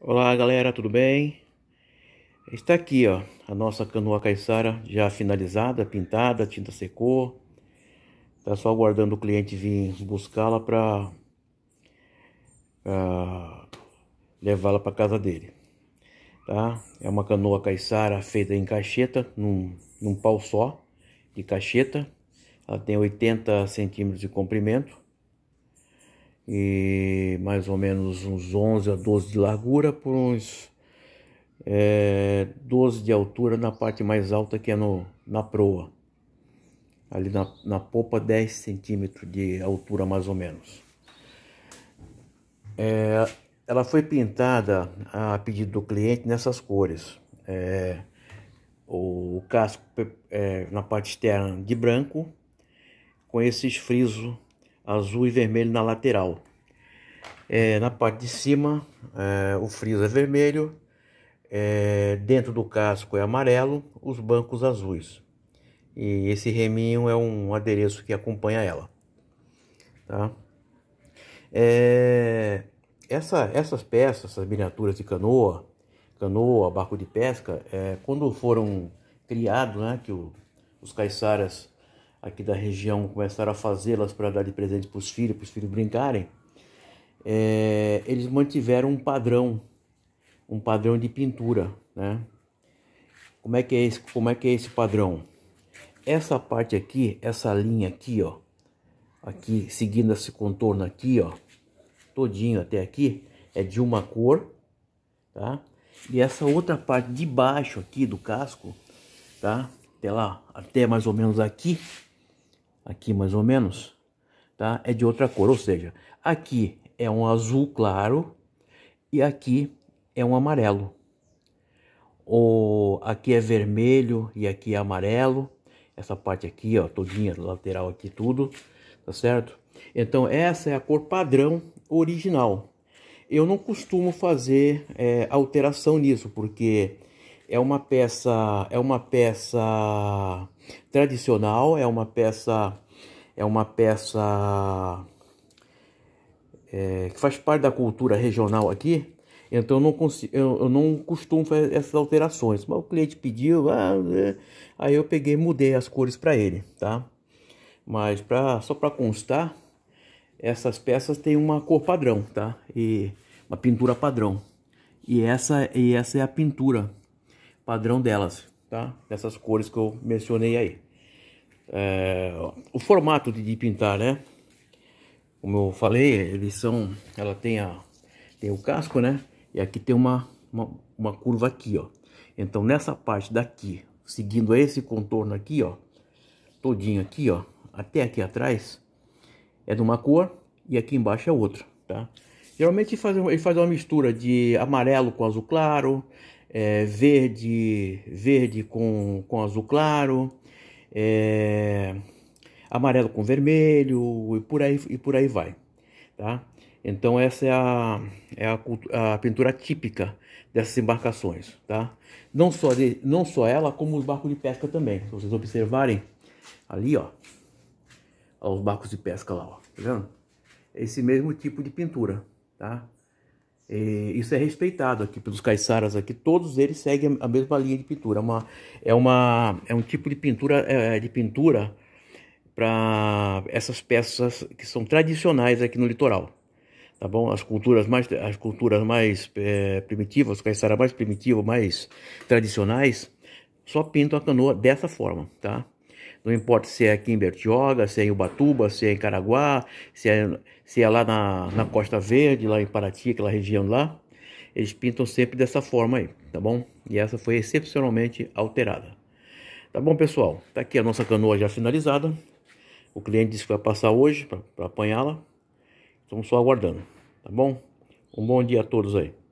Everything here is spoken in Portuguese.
Olá galera, tudo bem? Está aqui ó, a nossa canoa caiçara já finalizada, pintada, a tinta secou. Está só aguardando o cliente vir buscá-la para ah, levá-la para casa dele. Tá? É uma canoa caiçara feita em cacheta, num, num pau só de cacheta. Ela tem 80 centímetros de comprimento e mais ou menos uns 11 a 12 de largura por uns é, 12 de altura na parte mais alta que é no, na proa. Ali na, na popa 10 centímetros de altura mais ou menos. É, ela foi pintada a pedido do cliente nessas cores. É, o casco é, na parte externa de branco, com esses frisos azul e vermelho na lateral. É, na parte de cima, é, o friso é vermelho, é, dentro do casco é amarelo, os bancos azuis. E esse reminho é um adereço que acompanha ela. Tá? É, essa, essas peças, essas miniaturas de canoa, canoa, barco de pesca, é, quando foram criados, né, que o, os caiçaras aqui da região começaram a fazê-las para dar de presente para os filhos, para os filhos brincarem, é, eles mantiveram um padrão, um padrão de pintura, né? Como é que é esse, como é que é esse padrão? Essa parte aqui, essa linha aqui, ó, aqui seguindo esse contorno aqui, ó, todinho até aqui, é de uma cor, tá? E essa outra parte de baixo aqui do casco, tá? Até lá, até mais ou menos aqui, aqui mais ou menos, tá? É de outra cor, ou seja, aqui é um azul claro e aqui é um amarelo. Ou aqui é vermelho e aqui é amarelo. Essa parte aqui, ó, todinha, lateral aqui tudo, tá certo? Então essa é a cor padrão original. Eu não costumo fazer é, alteração nisso, porque é uma peça é uma peça tradicional, é uma peça é uma peça é, que faz parte da cultura regional aqui. Então eu não, consigo, eu, eu não costumo fazer essas alterações. Mas o cliente pediu, ah, é. aí eu peguei e mudei as cores para ele, tá? Mas para, só para constar, essas peças têm uma cor padrão, tá? E uma pintura padrão. E essa, e essa é a pintura padrão delas, tá? Dessas cores que eu mencionei aí. É, o formato de, de, pintar, né? Como eu falei, eles são, ela tem a tem o casco, né? E aqui tem uma, uma, uma curva aqui, ó. Então nessa parte daqui, seguindo esse contorno aqui, ó, todinho aqui, ó, até aqui atrás, é de uma cor e aqui embaixo é outra, tá? Geralmente ele faz, ele faz uma mistura de amarelo com azul claro, é, verde, verde com, com azul claro, é, amarelo com vermelho e por aí, e por aí vai, tá? Então essa é a, é a, a pintura típica dessas embarcações, tá? Não só, de, não só ela, como os barcos de pesca também. Se vocês observarem ali, ó, os barcos de pesca lá, ó, tá vendo? É esse mesmo tipo de pintura, tá? É, isso é respeitado aqui pelos caiçaras aqui, todos eles seguem a mesma linha de pintura. É uma, é, uma, é um tipo de pintura é, é de pintura para essas peças que são tradicionais aqui no litoral. Tá bom? As culturas mais, as culturas mais é, primitivas, os caiçaras mais primitivos, mais tradicionais, só pintam a canoa dessa forma, tá? Não importa se é aqui em Bertioga, se é em Ubatuba, se é em Caraguá, se é, se é lá na, na Costa Verde, lá em Paraty, aquela região lá. Eles pintam sempre dessa forma aí, tá bom? E essa foi excepcionalmente alterada. Tá bom, pessoal? Tá aqui a nossa canoa já finalizada. O cliente disse que vai passar hoje para apanhá-la. Estamos só aguardando, tá bom? Um bom dia a todos aí.